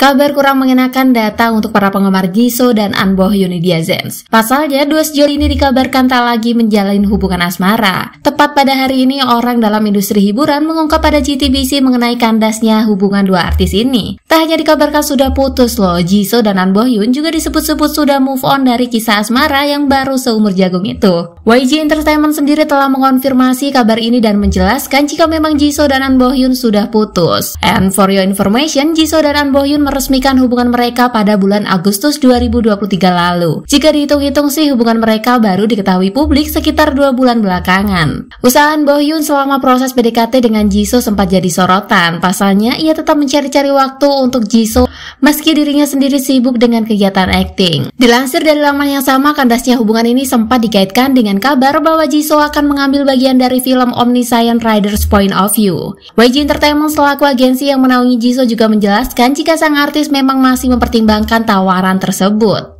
Kabar kurang mengenakan datang untuk para penggemar Jisoo dan Anboh Yunidia Zens. Pasalnya, dua sejoli ini dikabarkan tak lagi menjalin hubungan asmara. Tepat pada hari ini, orang dalam industri hiburan mengungkap pada GTBC mengenai kandasnya hubungan dua artis ini. Tak hanya dikabarkan sudah putus loh, Jisoo dan Anboh Yun juga disebut-sebut sudah move on dari kisah asmara yang baru seumur jagung itu. YG Entertainment sendiri telah mengonfirmasi kabar ini dan menjelaskan jika memang Jisoo dan Anboh Yun sudah putus. And for your information, Jisoo dan Anboh Yun meresmikan hubungan mereka pada bulan Agustus 2023 lalu. Jika dihitung-hitung sih hubungan mereka baru diketahui publik sekitar dua bulan belakangan. Usahaan Bohyun selama proses PDKT dengan Jisoo sempat jadi sorotan. Pasalnya ia tetap mencari-cari waktu untuk Jisoo meski dirinya sendiri sibuk dengan kegiatan akting. Dilansir dari laman yang sama, kandasnya hubungan ini sempat dikaitkan dengan kabar bahwa Jisoo akan mengambil bagian dari film Omniscient Riders Point of View. YG Entertainment selaku agensi yang menaungi Jisoo juga menjelaskan jika sang artis memang masih mempertimbangkan tawaran tersebut.